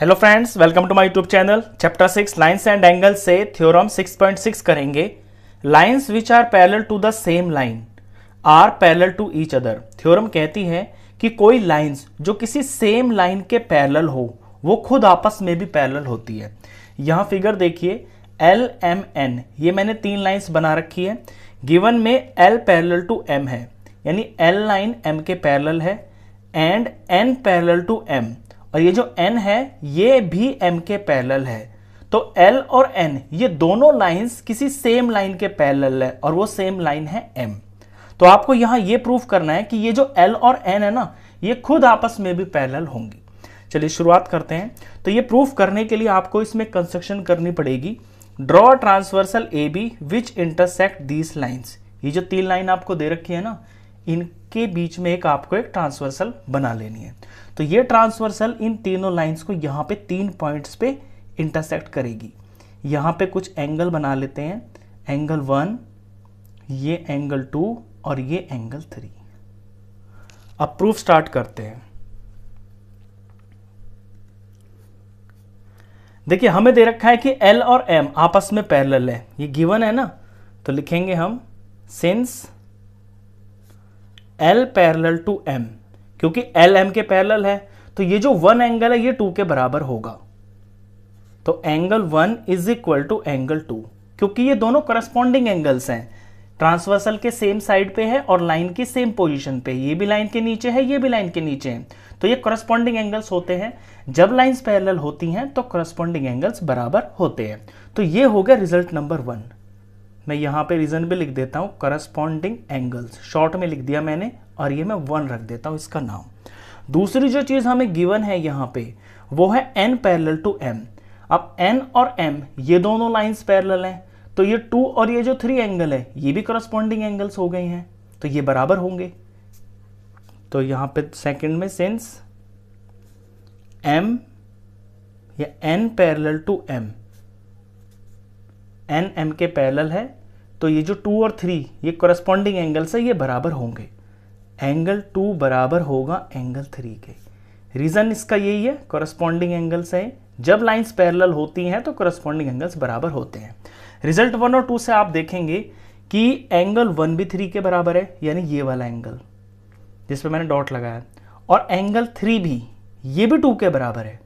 hello friends welcome to my YouTube channel chapter six lines and angle से theorem 6.6 करेंगे lines which are parallel to the same line are parallel to each other theorem कहती है कि कोई lines जो किसी same line के parallel हो वो खुद आपस में भी पैरेलल होती है यहाँ फिगर देखिए एल एम एन ये मैंने तीन लाइन्स बना रखी है गिवन में एल पैरल टू एम है यानी एल लाइन एम के पैरल है and N parallel to M और ये जो एन है ये भी एम के पैरल है तो एल और एन ये दोनों लाइंस किसी सेम लाइन के पैरल है और वो सेम लाइन है एम तो आपको यहां ये प्रूफ करना है कि ये जो एल और एन है ना ये खुद आपस में भी पैरल होंगी चलिए शुरुआत करते हैं तो ये प्रूफ करने के लिए आपको इसमें कंस्ट्रक्शन करनी पड़ेगी draw transversal A B which intersect these lines ये जो तीन लाइन आपको दे रखी है ना इनके बीच में एक आपको एक ट्रांसवर्सल बना लेनी है तो ये ट्रांसवर्सल इन तीनों लाइंस को यहाँ पे तीन पॉइंट्स पे इंटरसेक्ट करेगी यहाँ पे कुछ एंगल बना लेते हैं एंगल वन ये एंगल टू और ये एंगल थ्री अब प्रूफ स्टार्ट करते हैं देखिए हमें दे रखा है कि L और M आपस में पैरेलल है ये गिवन है ना तो लिखेंगे हम since L parallel to M क्योंकि एल एम के पैरल है तो ये जो वन एंगल है ये टू के बराबर होगा तो angle one is equal to angle two क्योंकि ये दोनों करस्पॉन्डिंग एंगल्स हैं ट्रांसवर्सल के सेम साइड पे है और लाइन की सेम पोजीशन पे ये भी लाइन के नीचे है ये भी लाइन के नीचे है तो ये करस्पॉन्डिंग एंगल्स होते हैं जब लाइंस पैरेलल होती हैं तो करस्पॉन्डिंग एंगल्स बराबर होते हैं तो ये हो गया रिजल्ट नंबर वन मैं यहाँ पे रीज़न भी लिख देता हूँ करस्पॉन्डिंग एंगल्स शॉर्ट में लिख दिया मैंने और ये मैं वन रख देता हूँ इसका नाम दूसरी जो चीज़ हमें गिवन है यहाँ पे वो है एन पैरल टू एम अब एन और एम ये दोनों लाइन्स पैरल हैं तो ये टू और ये जो थ्री एंगल है ये भी करस्पॉन्डिंग एंगल्स हो गई हैं तो ये बराबर होंगे तो यहाँ पे सेकंड में सिंस एम या N parallel to M N M के पैरल है तो ये जो टू और थ्री ये कॉरस्पॉन्डिंग एंगल्स है ये बराबर होंगे एंगल टू बराबर होगा एंगल थ्री के रीज़न इसका यही है कॉरस्पॉन्डिंग एंगल्स है जब लाइंस पैरल होती हैं तो कॉरस्पॉन्डिंग एंगल्स बराबर होते हैं रिजल्ट वन और टू से आप देखेंगे कि एंगल वन भी थ्री के बराबर है यानी ये वाला एंगल जिस पर मैंने डॉट लगाया और एंगल थ्री भी ये भी टू के बराबर है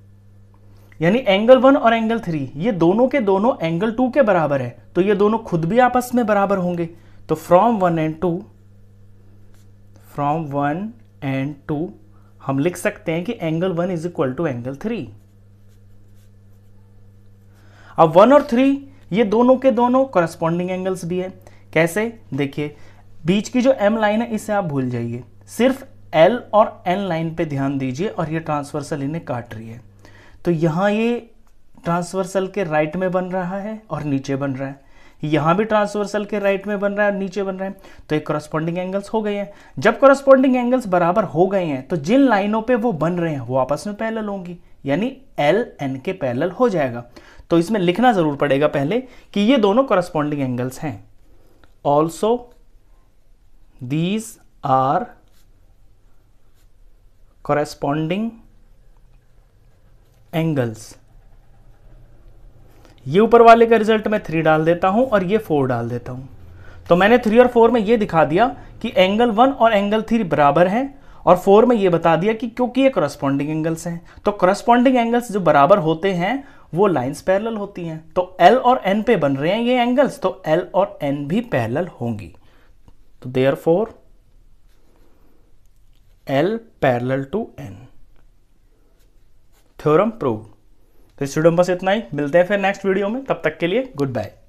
यानी एंगल वन और एंगल थ्री ये दोनों के दोनों एंगल टू के बराबर है तो ये दोनों खुद भी आपस में बराबर होंगे तो from one and two from one and two हम लिख सकते हैं कि angle one is equal to angle three अब वन और थ्री ये दोनों के दोनों करस्पॉन्डिंग एंगल्स भी है कैसे देखिए बीच की जो एम लाइन है इसे आप भूल जाइए सिर्फ एल और एन लाइन पे ध्यान दीजिए और ये ट्रांसवर्सल इन्हें काट रही है तो यहाँ ये ट्रांसवर्सल के राइट में बन रहा है और नीचे बन रहा है यहाँ भी ट्रांसवर्सल के राइट में बन रहा है और नीचे बन रहा है तो ये कॉरस्पॉन्डिंग एंगल्स हो गए हैं जब कॉरस्पॉन्डिंग एंगल्स बराबर हो गए हैं तो जिन लाइनों पर वो बन रहे हैं वो आपस में पैरेलल होंगी यानी एल एन के पैलल हो जाएगा तो इसमें लिखना ज़रूर पड़ेगा पहले कि ये दोनों कॉरस्पॉन्डिंग एंगल्स हैं also these are corresponding angles ये ऊपर वाले का रिजल्ट में थ्री डाल देता हूं और ये फोर डाल देता हूं तो मैंने थ्री और फोर में ये दिखा दिया कि एंगल वन और एंगल थ्री बराबर हैं और फोर में ये बता दिया कि क्योंकि ये करस्पॉन्डिंग एंगल्स हैं तो करस्पॉन्डिंग एंगल्स जो बराबर होते हैं वो लाइंस पैरल होती हैं तो एल और एन पे बन रहे हैं ये एंगल्स तो एल और एन भी पैरल होंगी तो therefore L parallel to N theorem prove तो स्टूडियो बस इतना ही मिलते हैं फिर नेक्स्ट वीडियो में तब तक के लिए गुड बाय